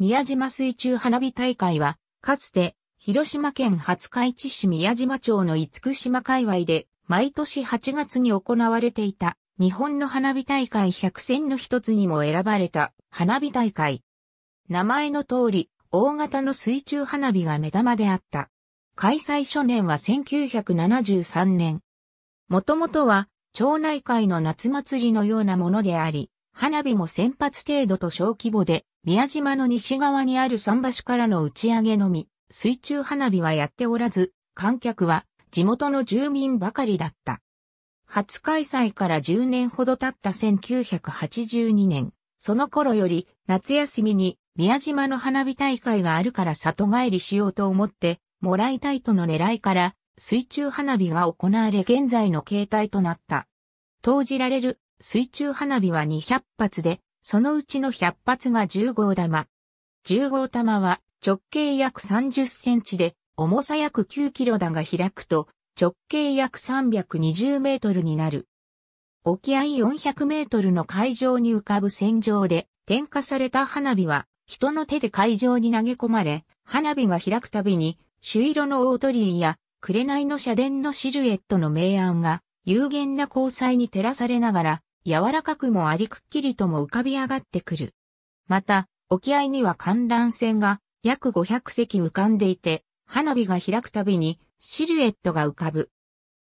宮島水中花火大会は、かつて、広島県廿日市市宮島町の五福島界隈で、毎年8月に行われていた、日本の花火大会100選の一つにも選ばれた、花火大会。名前の通り、大型の水中花火が目玉であった。開催初年は1973年。もともとは、町内会の夏祭りのようなものであり、花火も先発程度と小規模で、宮島の西側にある桟橋からの打ち上げのみ、水中花火はやっておらず、観客は地元の住民ばかりだった。初開催から10年ほど経った1982年、その頃より夏休みに宮島の花火大会があるから里帰りしようと思ってもらいたいとの狙いから水中花火が行われ現在の形態となった。投じられる水中花火は200発で、そのうちの100発が10号玉。10号玉は直径約30センチで、重さ約9キロだが開くと、直径約320メートルになる。沖合400メートルの海上に浮かぶ戦場で、点火された花火は、人の手で海上に投げ込まれ、花火が開くたびに、朱色の大鳥居や、紅の社殿のシルエットの明暗が、有限な光彩に照らされながら、柔らかくもありくっきりとも浮かび上がってくる。また、沖合には観覧船が約500隻浮かんでいて、花火が開くたびにシルエットが浮かぶ。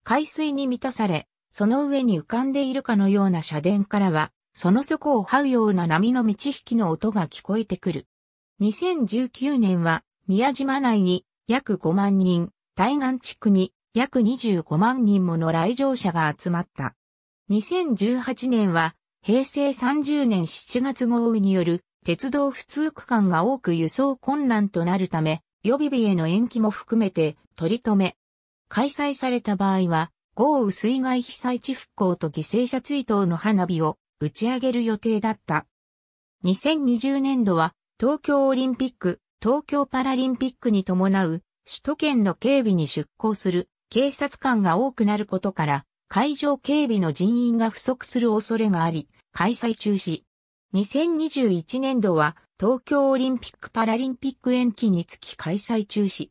海水に満たされ、その上に浮かんでいるかのような社殿からは、その底を這うような波の満ち引きの音が聞こえてくる。2019年は、宮島内に約5万人、対岸地区に約25万人もの来場者が集まった。2018年は平成30年7月豪雨による鉄道普通区間が多く輸送困難となるため予備日への延期も含めて取り留め。開催された場合は豪雨水害被災地復興と犠牲者追悼の花火を打ち上げる予定だった。2020年度は東京オリンピック、東京パラリンピックに伴う首都圏の警備に出向する警察官が多くなることから会場警備の人員が不足する恐れがあり、開催中止。2021年度は東京オリンピック・パラリンピック延期につき開催中止。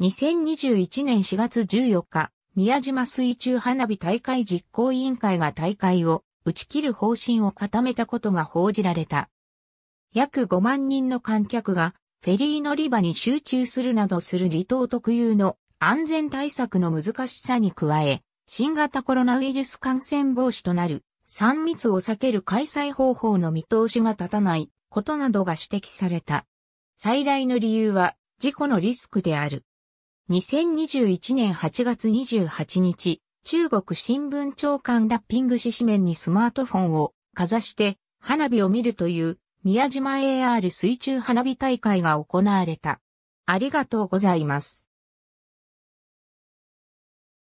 2021年4月14日、宮島水中花火大会実行委員会が大会を打ち切る方針を固めたことが報じられた。約5万人の観客がフェリー乗り場に集中するなどする離島特有の安全対策の難しさに加え、新型コロナウイルス感染防止となる3密を避ける開催方法の見通しが立たないことなどが指摘された。最大の理由は事故のリスクである。2021年8月28日、中国新聞長官ラッピング氏紙面にスマートフォンをかざして花火を見るという宮島 AR 水中花火大会が行われた。ありがとうございます。